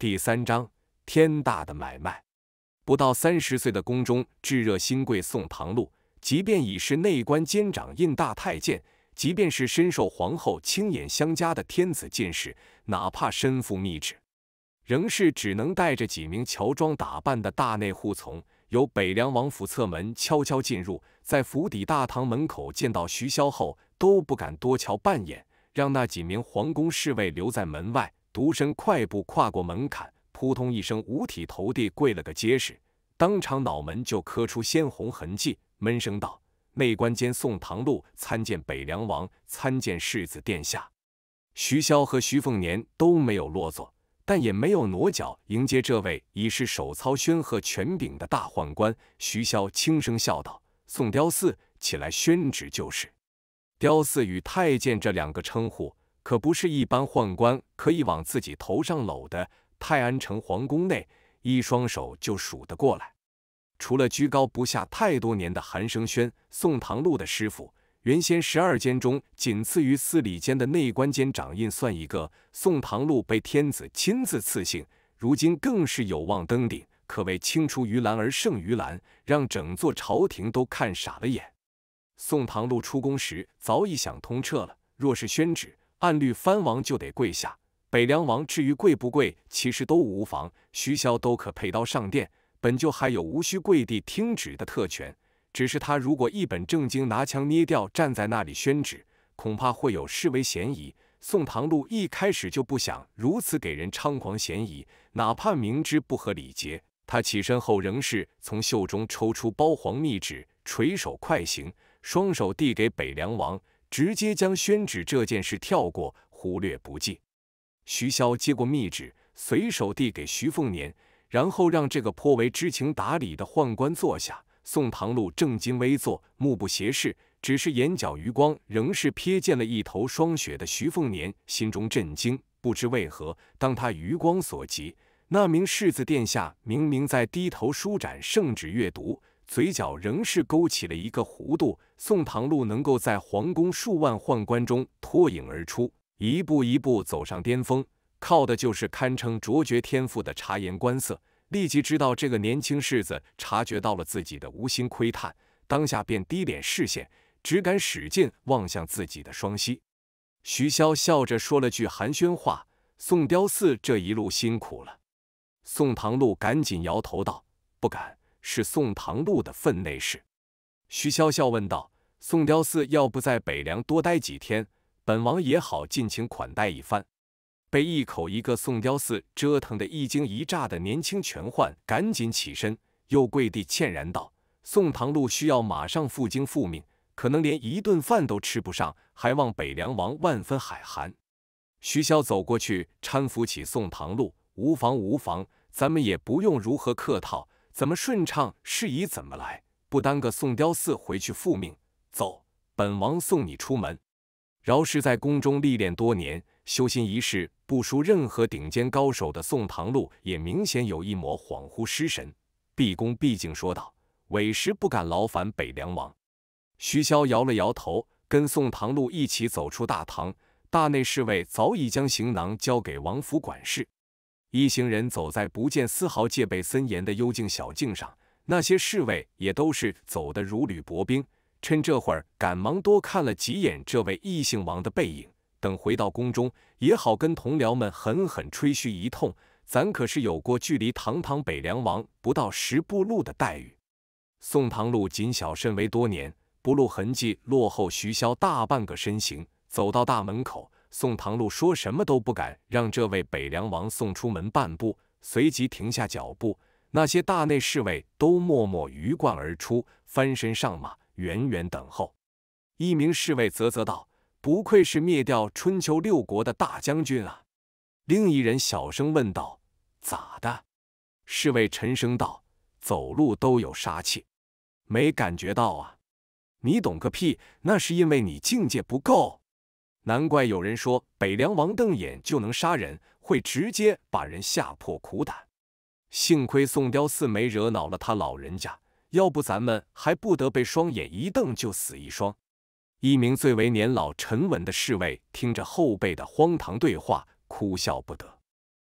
第三章天大的买卖。不到三十岁的宫中炙热心贵宋唐禄，即便已是内官监掌印大太监，即便是深受皇后亲眼相加的天子近侍，哪怕身负密旨，仍是只能带着几名乔装打扮的大内护从，由北凉王府侧门悄悄进入，在府邸大堂门口见到徐骁后，都不敢多瞧半眼，让那几名皇宫侍卫留在门外。独身快步跨过门槛，扑通一声，五体投地跪了个结实，当场脑门就磕出鲜红痕迹，闷声道：“内官监宋唐禄参见北凉王，参见世子殿下。”徐骁和徐凤年都没有落座，但也没有挪脚迎接这位已是手操宣赫权柄的大宦官。徐骁轻声笑道：“宋雕寺起来宣旨就是。”雕寺与太监这两个称呼。可不是一般宦官可以往自己头上搂的。泰安城皇宫内，一双手就数得过来。除了居高不下太多年的韩生轩、宋唐禄的师傅，原先十二监中仅次于司礼监的内官监掌印算一个。宋唐禄被天子亲自赐姓，如今更是有望登顶，可谓青出于蓝而胜于蓝，让整座朝廷都看傻了眼。宋唐禄出宫时早已想通彻了，若是宣旨。按律藩王就得跪下，北凉王至于跪不跪，其实都无妨，徐骁都可佩刀上殿，本就还有无需跪地听旨的特权。只是他如果一本正经拿枪捏掉站在那里宣旨，恐怕会有示为嫌疑。宋唐禄一开始就不想如此给人猖狂嫌疑，哪怕明知不合礼节，他起身后仍是从袖中抽出包黄密旨，垂手快行，双手递给北凉王。直接将宣旨这件事跳过，忽略不计。徐潇接过密旨，随手递给徐凤年，然后让这个颇为知情达理的宦官坐下。宋唐路正襟危坐，目不斜视，只是眼角余光仍是瞥见了一头霜雪的徐凤年，心中震惊。不知为何，当他余光所及，那名世子殿下明明在低头舒展圣旨阅读。嘴角仍是勾起了一个弧度。宋唐路能够在皇宫数万宦官中脱颖而出，一步一步走上巅峰，靠的就是堪称卓绝天赋的察言观色。立即知道这个年轻世子察觉到了自己的无心窥探，当下便低敛视线，只敢使劲望向自己的双膝。徐潇笑着说了句寒暄话：“宋雕寺这一路辛苦了。”宋唐路赶紧摇头道：“不敢。”是宋唐路的分内事，徐骁笑问道：“宋雕寺要不在北凉多待几天，本王也好尽情款待一番。”被一口一个宋雕寺折腾的一惊一乍的年轻全焕赶紧起身，又跪地歉然道：“宋唐路需要马上赴京复命，可能连一顿饭都吃不上，还望北凉王万分海涵。”徐骁走过去搀扶起宋唐路：“无妨，无妨，咱们也不用如何客套。”怎么顺畅是宜怎么来，不耽搁宋雕四回去复命。走，本王送你出门。饶是在宫中历练多年，修心一事不输任何顶尖高手的宋唐路，也明显有一抹恍惚失神，毕恭毕敬说道：“委实不敢劳烦北凉王。”徐骁摇了摇头，跟宋唐路一起走出大堂。大内侍卫早已将行囊交给王府管事。一行人走在不见丝毫戒备森严的幽静小径上，那些侍卫也都是走得如履薄冰，趁这会儿赶忙多看了几眼这位异姓王的背影。等回到宫中，也好跟同僚们狠狠吹嘘一通，咱可是有过距离堂堂北凉王不到十步路的待遇。宋唐路谨小慎微多年，不露痕迹，落后徐骁大半个身形，走到大门口。宋唐禄说什么都不敢让这位北凉王送出门半步，随即停下脚步。那些大内侍卫都默默鱼贯而出，翻身上马，远远等候。一名侍卫啧啧道：“不愧是灭掉春秋六国的大将军啊！”另一人小声问道：“咋的？”侍卫沉声道：“走路都有杀气，没感觉到啊？”“你懂个屁！那是因为你境界不够。”难怪有人说北凉王瞪眼就能杀人，会直接把人吓破苦胆。幸亏宋雕四没惹恼了他老人家，要不咱们还不得被双眼一瞪就死一双。一名最为年老沉稳的侍卫听着后辈的荒唐对话，哭笑不得。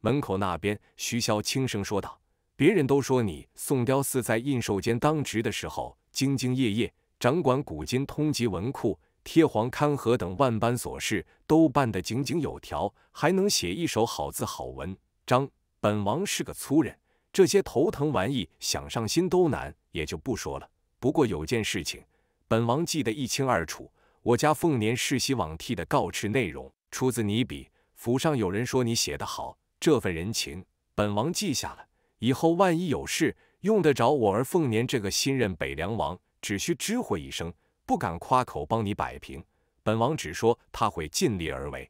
门口那边，徐潇轻声说道：“别人都说你宋雕四在印寿间当值的时候兢兢业业，掌管古今通缉文库。”贴黄勘合等万般琐事都办得井井有条，还能写一手好字、好文章。本王是个粗人，这些头疼玩意想上心都难，也就不说了。不过有件事情，本王记得一清二楚。我家凤年世袭罔替的告示内容出自你笔，府上有人说你写得好，这份人情本王记下了。以后万一有事用得着我儿凤年这个新任北凉王，只需知会一声。不敢夸口帮你摆平，本王只说他会尽力而为。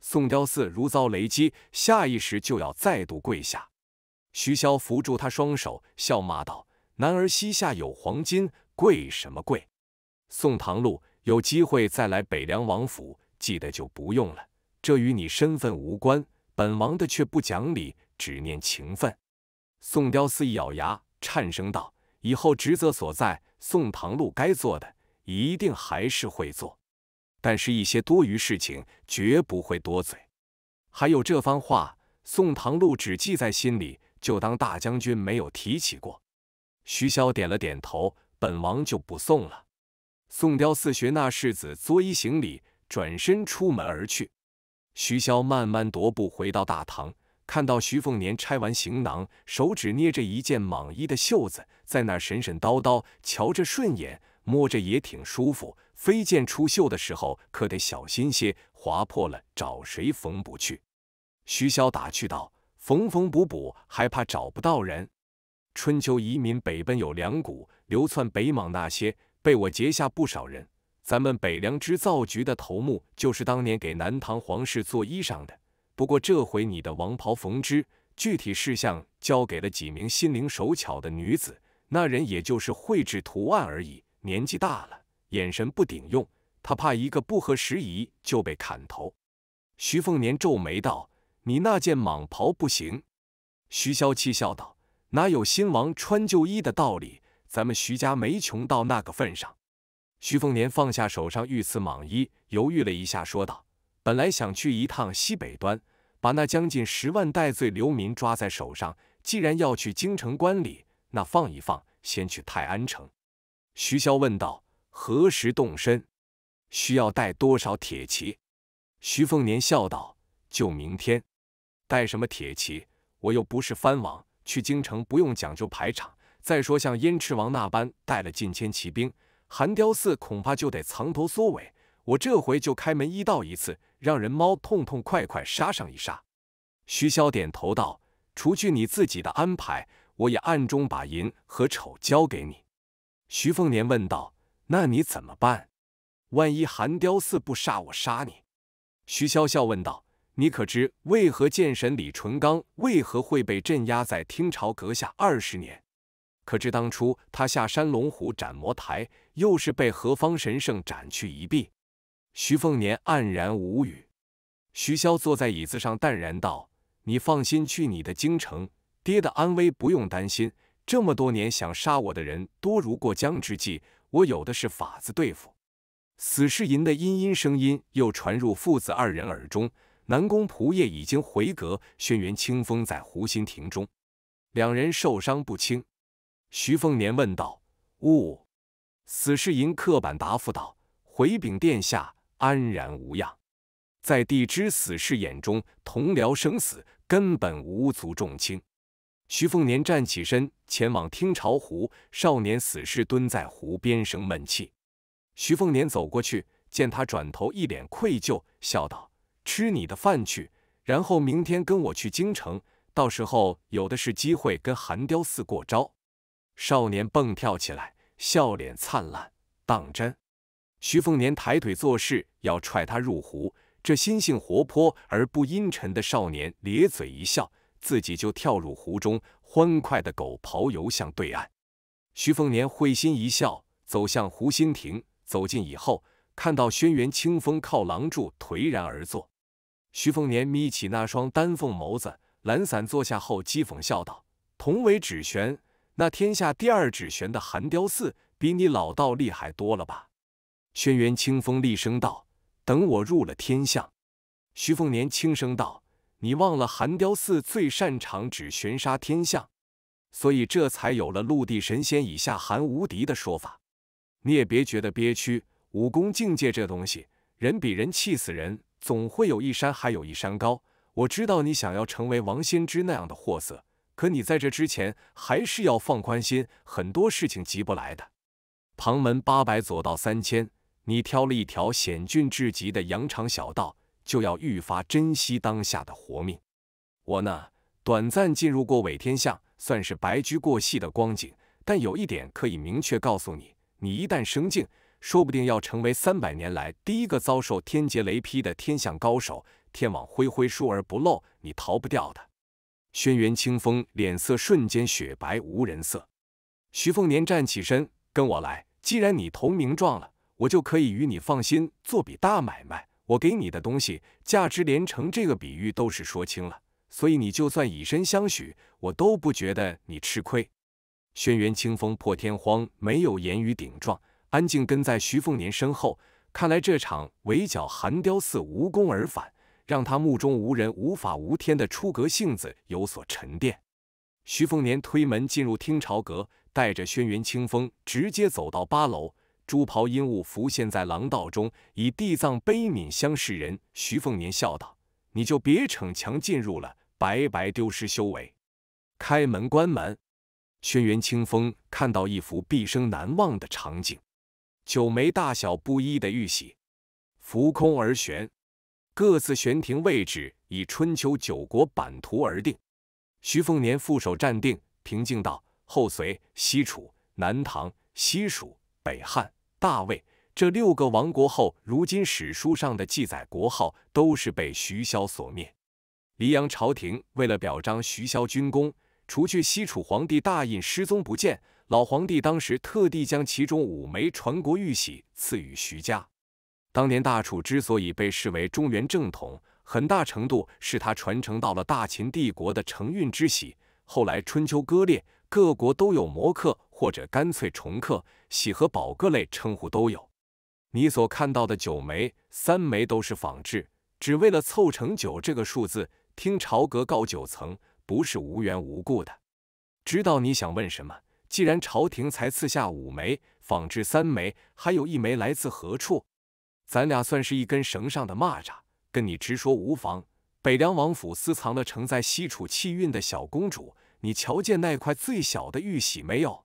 宋雕四如遭雷击，下意识就要再度跪下。徐潇扶住他双手，笑骂道：“男儿膝下有黄金，跪什么跪？”宋唐路有机会再来北凉王府，记得就不用了。这与你身份无关，本王的却不讲理，只念情分。宋雕四一咬牙，颤声道：“以后职责所在，宋唐路该做的。”一定还是会做，但是一些多余事情绝不会多嘴。还有这番话，宋唐禄只记在心里，就当大将军没有提起过。徐骁点了点头，本王就不送了。宋雕四学那世子作揖行礼，转身出门而去。徐骁慢慢踱步回到大堂，看到徐凤年拆完行囊，手指捏着一件蟒衣的袖子，在那神神叨叨，瞧着顺眼。摸着也挺舒服。飞剑出袖的时候可得小心些，划破了找谁缝补去？徐骁打趣道：“缝缝补补还怕找不到人？春秋移民北奔有两股流窜北莽，那些被我截下不少人。咱们北凉织造局的头目就是当年给南唐皇室做衣裳的。不过这回你的王袍缝织，具体事项交给了几名心灵手巧的女子，那人也就是绘制图案而已。”年纪大了，眼神不顶用，他怕一个不合时宜就被砍头。徐凤年皱眉道：“你那件蟒袍不行。”徐骁气笑道：“哪有新王穿旧衣的道理？咱们徐家没穷到那个份上。”徐凤年放下手上御赐蟒衣，犹豫了一下，说道：“本来想去一趟西北端，把那将近十万戴罪流民抓在手上。既然要去京城观礼，那放一放，先去泰安城。”徐骁问道：“何时动身？需要带多少铁骑？”徐凤年笑道：“就明天。带什么铁骑？我又不是藩王，去京城不用讲究排场。再说，像燕赤王那般带了近千骑兵，寒雕寺恐怕就得藏头缩尾。我这回就开门一道一次，让人猫痛痛快快杀上一杀。”徐骁点头道：“除去你自己的安排，我也暗中把银和丑交给你。”徐凤年问道：“那你怎么办？万一寒雕寺不杀我，杀你？”徐潇笑问道：“你可知为何剑神李淳罡为何会被镇压在听潮阁下二十年？可知当初他下山龙虎斩魔台，又是被何方神圣斩去一臂？”徐凤年黯然无语。徐潇坐在椅子上，淡然道：“你放心，去你的京城，爹的安危不用担心。”这么多年，想杀我的人多如过江之鲫，我有的是法子对付。死士吟的阴阴声音又传入父子二人耳中。南宫仆夜已经回阁，轩辕清风在湖心亭中，两人受伤不轻。徐凤年问道：“哦？”死士吟刻板答复道：“回禀殿下，安然无恙。”在地之死士眼中，同僚生死根本无足重轻。徐凤年站起身，前往听潮湖。少年死士蹲在湖边生闷气。徐凤年走过去，见他转头，一脸愧疚，笑道：“吃你的饭去，然后明天跟我去京城，到时候有的是机会跟韩雕寺过招。”少年蹦跳起来，笑脸灿烂。当真？徐凤年抬腿做势，要踹他入湖。这心性活泼而不阴沉的少年咧嘴一笑。自己就跳入湖中，欢快的狗刨游向对岸。徐凤年会心一笑，走向湖心亭。走近以后，看到轩辕清风靠廊柱颓然而坐。徐凤年眯起那双丹凤眸子，懒散坐下后讥讽笑道：“同为指玄，那天下第二指玄的寒雕寺，比你老道厉害多了吧？”轩辕清风厉声道：“等我入了天象。”徐凤年轻声道。你忘了，韩雕寺最擅长指玄杀天象，所以这才有了陆地神仙以下韩无敌的说法。你也别觉得憋屈，武功境界这东西，人比人气死人，总会有一山还有一山高。我知道你想要成为王仙芝那样的货色，可你在这之前，还是要放宽心，很多事情急不来的。旁门八百，左道三千，你挑了一条险峻至极的羊肠小道。就要愈发珍惜当下的活命。我呢，短暂进入过伪天象，算是白驹过隙的光景。但有一点可以明确告诉你：你一旦升境，说不定要成为三百年来第一个遭受天劫雷劈的天象高手。天网恢恢，疏而不漏，你逃不掉的。轩辕清风脸色瞬间雪白，无人色。徐凤年站起身，跟我来。既然你投名状了，我就可以与你放心做笔大买卖。我给你的东西价值连城，这个比喻都是说清了，所以你就算以身相许，我都不觉得你吃亏。轩辕清风破天荒没有言语顶撞，安静跟在徐凤年身后。看来这场围剿寒雕寺无功而返，让他目中无人、无法无天的出格性子有所沉淀。徐凤年推门进入听朝阁，带着轩辕清风直接走到八楼。朱袍阴雾浮现在廊道中，以地藏悲悯相示人。徐凤年笑道：“你就别逞强进入了，白白丢失修为。”开门关门。轩辕清风看到一幅毕生难忘的场景：九枚大小不一的玉玺浮空而悬，各自悬停位置以春秋九国版图而定。徐凤年负手站定，平静道：“后隋、西楚、南唐、西蜀、北汉。”大魏这六个王国后，如今史书上的记载国号都是被徐骁所灭。黎阳朝廷为了表彰徐骁军功，除去西楚皇帝大印失踪不见，老皇帝当时特地将其中五枚传国玉玺赐予徐家。当年大楚之所以被视为中原正统，很大程度是他传承到了大秦帝国的承运之喜。后来春秋割裂，各国都有摹克或者干脆重克。喜和宝各类称呼都有，你所看到的九枚、三枚都是仿制，只为了凑成九这个数字。听朝阁告九层不是无缘无故的，知道你想问什么。既然朝廷才赐下五枚，仿制三枚，还有一枚来自何处？咱俩算是一根绳上的蚂蚱，跟你直说无妨。北凉王府私藏了承载西楚气运的小公主，你瞧见那块最小的玉玺没有？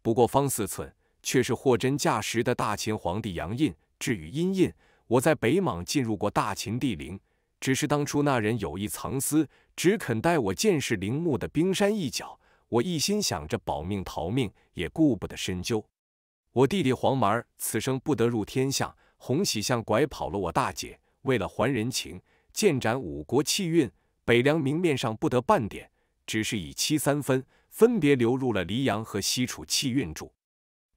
不过方四寸。却是货真价实的大秦皇帝杨印。至于阴印，我在北莽进入过大秦帝陵，只是当初那人有意藏私，只肯带我见识陵墓的冰山一角。我一心想着保命逃命，也顾不得深究。我弟弟黄儿此生不得入天象，红喜相拐跑了我大姐，为了还人情，剑斩五国气运。北凉明面上不得半点，只是以七三分分别流入了黎阳和西楚气运柱。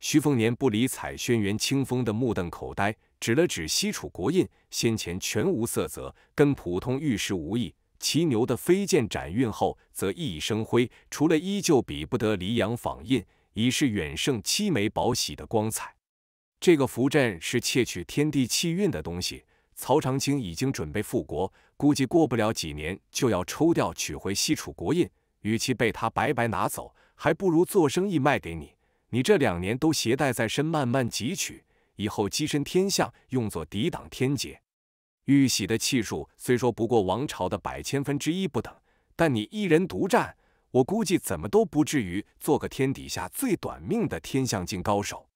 徐凤年不理睬轩辕清风的目瞪口呆，指了指西楚国印，先前全无色泽，跟普通玉石无异；骑牛的飞剑斩运后，则熠熠生辉。除了依旧比不得黎阳仿印，已是远胜七枚宝玺的光彩。这个符阵是窃取天地气运的东西。曹长青已经准备复国，估计过不了几年就要抽调取回西楚国印。与其被他白白拿走，还不如做生意卖给你。你这两年都携带在身，慢慢汲取，以后跻身天象，用作抵挡天劫。玉玺的气数虽说不过王朝的百千分之一不等，但你一人独占，我估计怎么都不至于做个天底下最短命的天象境高手。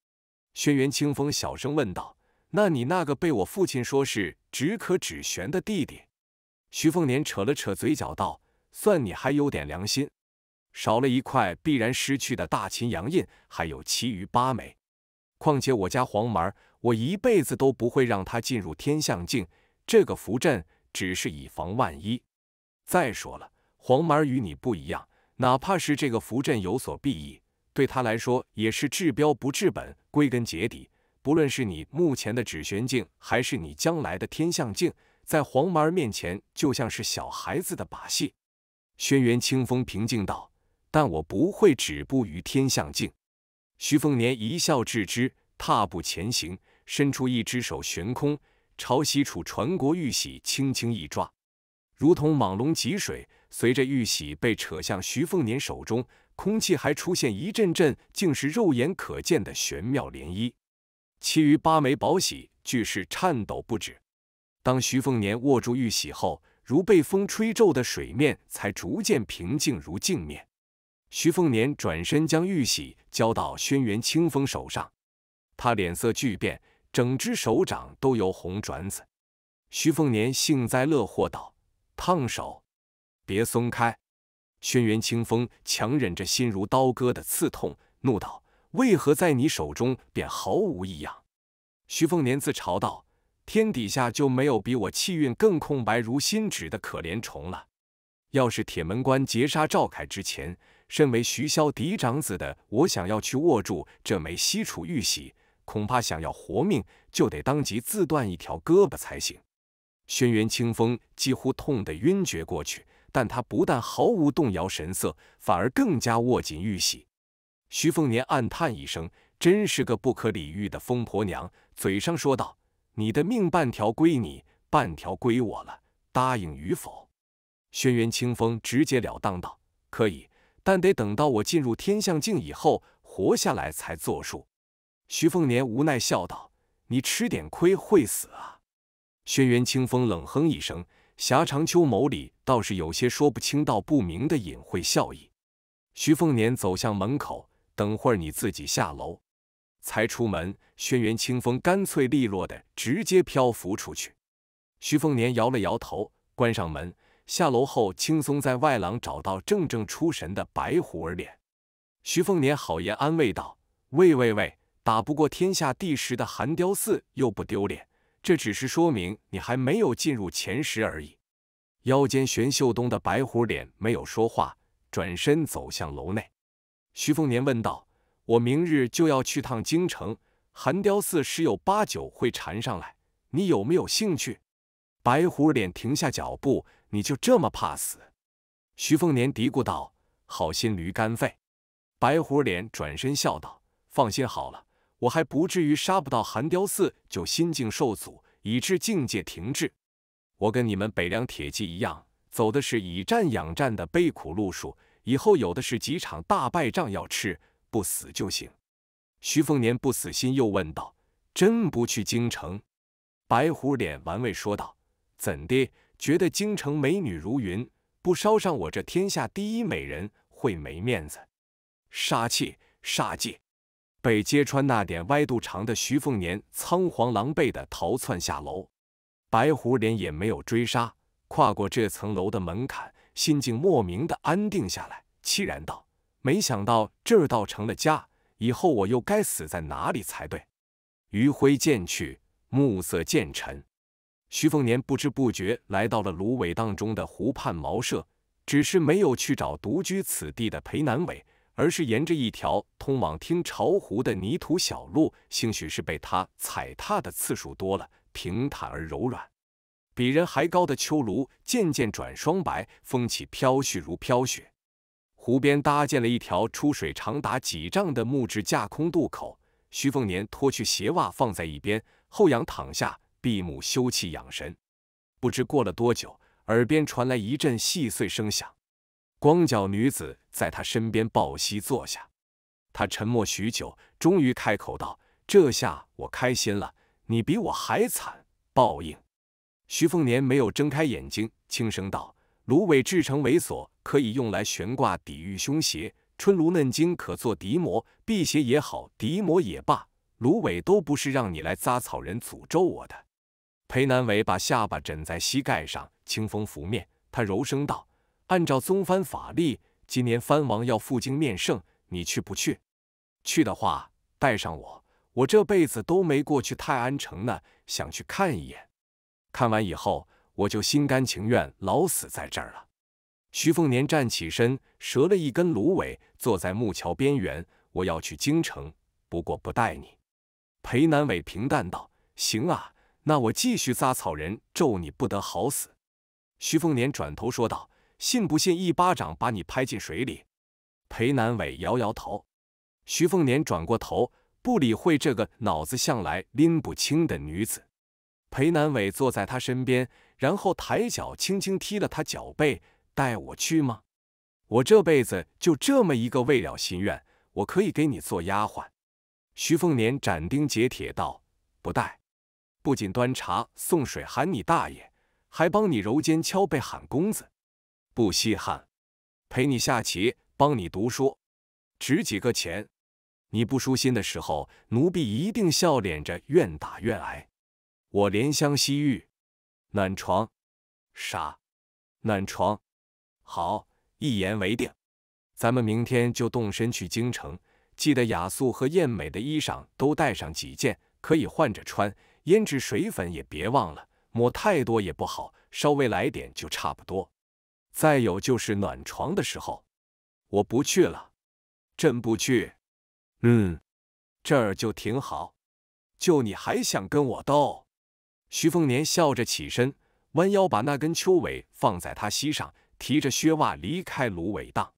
轩辕清风小声问道：“那你那个被我父亲说是止可止玄的弟弟？”徐凤年扯了扯嘴角道：“算你还有点良心。”少了一块必然失去的大秦阳印，还有其余八枚。况且我家黄毛我一辈子都不会让他进入天象境。这个符阵只是以防万一。再说了，黄毛与你不一样，哪怕是这个符阵有所裨益，对他来说也是治标不治本。归根结底，不论是你目前的指玄境，还是你将来的天象境，在黄毛面前就像是小孩子的把戏。轩辕清风平静道。但我不会止步于天象镜。徐凤年一笑置之，踏步前行，伸出一只手悬空，朝西楚传国玉玺轻轻一抓，如同蟒龙汲水。随着玉玺被扯向徐凤年手中，空气还出现一阵阵，竟是肉眼可见的玄妙涟漪。其余八枚宝玺俱是颤抖不止。当徐凤年握住玉玺后，如被风吹皱的水面才逐渐平静如镜面。徐凤年转身将玉玺交到轩辕青风手上，他脸色剧变，整只手掌都由红转紫。徐凤年幸灾乐祸道：“烫手，别松开。”轩辕青风强忍着心如刀割的刺痛，怒道：“为何在你手中便毫无异样？”徐凤年自嘲道：“天底下就没有比我气运更空白如新纸的可怜虫了。要是铁门关劫杀赵凯之前。”身为徐骁嫡长子的我，想要去握住这枚西楚玉玺，恐怕想要活命，就得当即自断一条胳膊才行。轩辕清风几乎痛得晕厥过去，但他不但毫无动摇神色，反而更加握紧玉玺。徐凤年暗叹一声，真是个不可理喻的疯婆娘，嘴上说道：“你的命半条归你，半条归我了，答应与否？”轩辕清风直截了当道：“可以。”但得等到我进入天象境以后活下来才作数。”徐凤年无奈笑道：“你吃点亏会死啊！”轩辕清风冷哼一声，狭长秋眸里倒是有些说不清道不明的隐晦笑意。徐凤年走向门口：“等会儿你自己下楼。”才出门，轩辕清风干脆利落的直接漂浮出去。徐凤年摇了摇头，关上门。下楼后，轻松在外廊找到正正出神的白虎儿脸。徐凤年好言安慰道：“喂喂喂，打不过天下第十的寒雕寺又不丢脸，这只是说明你还没有进入前十而已。”腰间悬秀东的白虎脸没有说话，转身走向楼内。徐凤年问道：“我明日就要去趟京城，寒雕寺十有八九会缠上来，你有没有兴趣？”白虎脸停下脚步。你就这么怕死？徐凤年嘀咕道：“好心驴肝肺。”白狐脸转身笑道：“放心好了，我还不至于杀不到寒雕寺就心境受阻，以致境界停滞。我跟你们北凉铁骑一样，走的是以战养战的悲苦路数，以后有的是几场大败仗要吃，不死就行。”徐凤年不死心，又问道：“真不去京城？”白狐脸玩味说道：“怎的？”觉得京城美女如云，不烧上我这天下第一美人会没面子。杀气，煞气！被揭穿那点歪肚肠的徐凤年仓皇狼狈的逃窜下楼，白狐连也没有追杀，跨过这层楼的门槛，心境莫名的安定下来，凄然道：“没想到这儿倒成了家，以后我又该死在哪里才对？”余晖渐去，暮色渐沉。徐凤年不知不觉来到了芦苇荡中的湖畔茅舍，只是没有去找独居此地的裴南伟，而是沿着一条通往听潮湖的泥土小路。兴许是被他踩踏的次数多了，平坦而柔软。比人还高的秋庐渐渐转霜白，风起飘絮如飘雪。湖边搭建了一条出水长达几丈的木质架空渡口。徐凤年脱去鞋袜放在一边，后仰躺下。闭目休憩养神，不知过了多久，耳边传来一阵细碎声响。光脚女子在他身边抱膝坐下。他沉默许久，终于开口道：“这下我开心了，你比我还惨，报应。”徐凤年没有睁开眼睛，轻声道：“芦苇制成猥琐，可以用来悬挂，抵御凶邪。春芦嫩茎可做笛膜，辟邪也好，笛膜也罢，芦苇都不是让你来扎草人诅咒我的。”裴南伟把下巴枕在膝盖上，清风拂面，他柔声道：“按照宗藩法例，今年藩王要赴京面圣，你去不去？去的话，带上我，我这辈子都没过去泰安城呢，想去看一眼。看完以后，我就心甘情愿老死在这儿了。”徐凤年站起身，折了一根芦苇，坐在木桥边缘：“我要去京城，不过不带你。”裴南伟平淡道：“行啊。”那我继续扎草人，咒你不得好死。”徐凤年转头说道，“信不信一巴掌把你拍进水里？”裴南伟摇摇头。徐凤年转过头，不理会这个脑子向来拎不清的女子。裴南伟坐在他身边，然后抬脚轻轻踢了他脚背。“带我去吗？我这辈子就这么一个未了心愿，我可以给你做丫鬟。”徐凤年斩钉截铁道，“不带。”不仅端茶送水喊你大爷，还帮你揉肩敲背喊公子，不稀罕。陪你下棋，帮你读书，值几个钱？你不舒心的时候，奴婢一定笑脸着，愿打愿挨。我怜香惜玉，暖床啥？暖床。好，一言为定。咱们明天就动身去京城，记得雅素和燕美的衣裳都带上几件，可以换着穿。胭脂水粉也别忘了，抹太多也不好，稍微来点就差不多。再有就是暖床的时候，我不去了，朕不去。嗯，这儿就挺好，就你还想跟我斗？徐凤年笑着起身，弯腰把那根秋苇放在他膝上，提着靴袜离开芦苇荡。